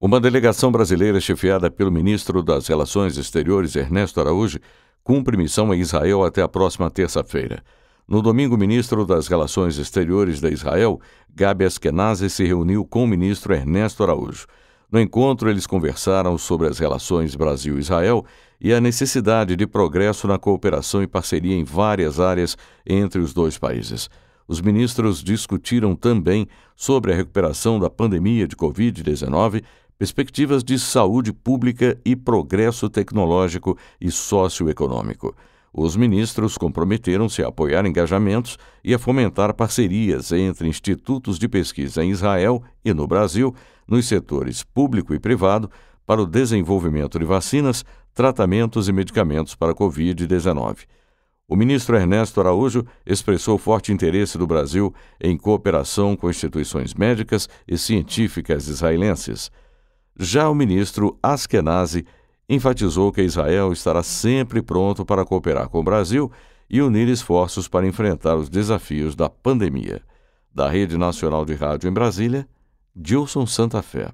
Uma delegação brasileira chefiada pelo ministro das Relações Exteriores, Ernesto Araújo, cumpre missão em Israel até a próxima terça-feira. No domingo, o ministro das Relações Exteriores da Israel, Gabi Askenazi, se reuniu com o ministro Ernesto Araújo. No encontro, eles conversaram sobre as relações Brasil-Israel e a necessidade de progresso na cooperação e parceria em várias áreas entre os dois países os ministros discutiram também sobre a recuperação da pandemia de Covid-19, perspectivas de saúde pública e progresso tecnológico e socioeconômico. Os ministros comprometeram-se a apoiar engajamentos e a fomentar parcerias entre institutos de pesquisa em Israel e no Brasil, nos setores público e privado, para o desenvolvimento de vacinas, tratamentos e medicamentos para a Covid-19 o ministro Ernesto Araújo expressou forte interesse do Brasil em cooperação com instituições médicas e científicas israelenses. Já o ministro Askenazi enfatizou que Israel estará sempre pronto para cooperar com o Brasil e unir esforços para enfrentar os desafios da pandemia. Da Rede Nacional de Rádio em Brasília, Dilson Santa Fé.